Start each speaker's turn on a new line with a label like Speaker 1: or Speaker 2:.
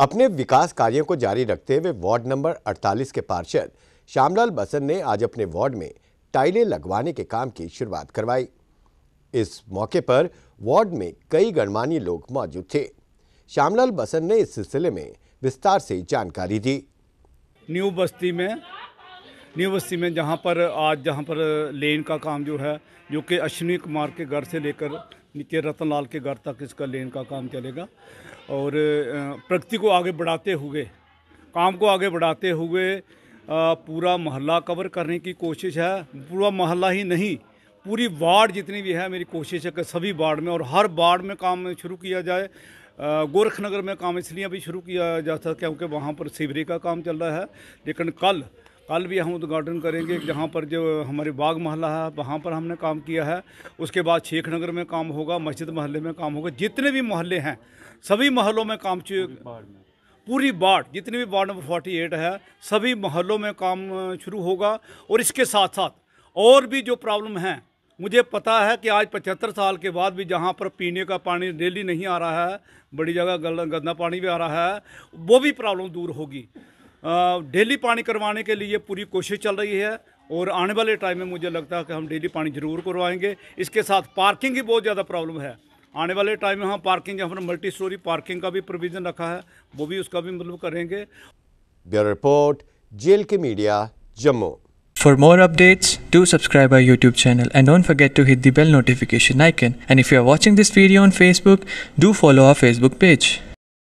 Speaker 1: अपने विकास कार्यों को जारी रखते हुए वार्ड नंबर 48 के पार्षद श्यामलाल बसन ने आज अपने वार्ड में टाइलें लगवाने के काम की शुरुआत करवाई इस मौके पर वार्ड में कई गणमान्य लोग मौजूद थे श्यामलाल बसन ने इस सिलसिले में विस्तार से जानकारी दी
Speaker 2: न्यू बस्ती में न्यू बस्ती में जहाँ पर आज जहाँ पर लेन का काम जो है जो कि अश्विनी कुमार के घर से लेकर नीचे रतन लाल के घर तक इसका लेन का काम चलेगा और प्रगति को आगे बढ़ाते हुए काम को आगे बढ़ाते हुए पूरा मोहल्ला कवर करने की कोशिश है पूरा मोहल्ला ही नहीं पूरी वार्ड जितनी भी है मेरी कोशिश है कि सभी वार्ड में और हर वार्ड में काम शुरू किया जाए गोरखनगर में काम इसलिए अभी शुरू किया जाता क्योंकि वहाँ पर सीवरी का काम चल रहा है लेकिन कल कल भी हम उद्घाटन करेंगे जहाँ पर जो हमारे बाग महला है वहाँ पर हमने काम किया है उसके बाद शेख नगर में काम होगा मस्जिद महल्ले में काम होगा जितने भी मोहल्ले हैं सभी मोहल्लों में काम पूरी वार्ड जितने भी वार्ड नंबर फोर्टी एट है सभी मोहल्लों में काम शुरू होगा और इसके साथ साथ और भी जो प्रॉब्लम हैं मुझे पता है कि आज पचहत्तर साल के बाद भी जहाँ पर पीने का पानी डेली नहीं आ रहा है बड़ी जगह गंदा पानी भी आ रहा है वो भी प्रॉब्लम दूर होगी डेली पानी करवाने के लिए पूरी कोशिश चल रही है और आने वाले टाइम में मुझे लगता है कि हम डेली पानी जरूर करवाएंगे इसके साथ पार्किंग की बहुत ज़्यादा प्रॉब्लम है आने वाले टाइम में हम पार्किंग हमने मल्टी स्टोरी पार्किंग का भी प्रोविज़न रखा है वो भी उसका भी मतलब करेंगे ब्यूरो रिपोर्ट जेल के media Jammu
Speaker 3: For more updates, do subscribe our YouTube channel and don't forget to hit the bell notification icon. And if you are watching this video on Facebook, do follow our Facebook page.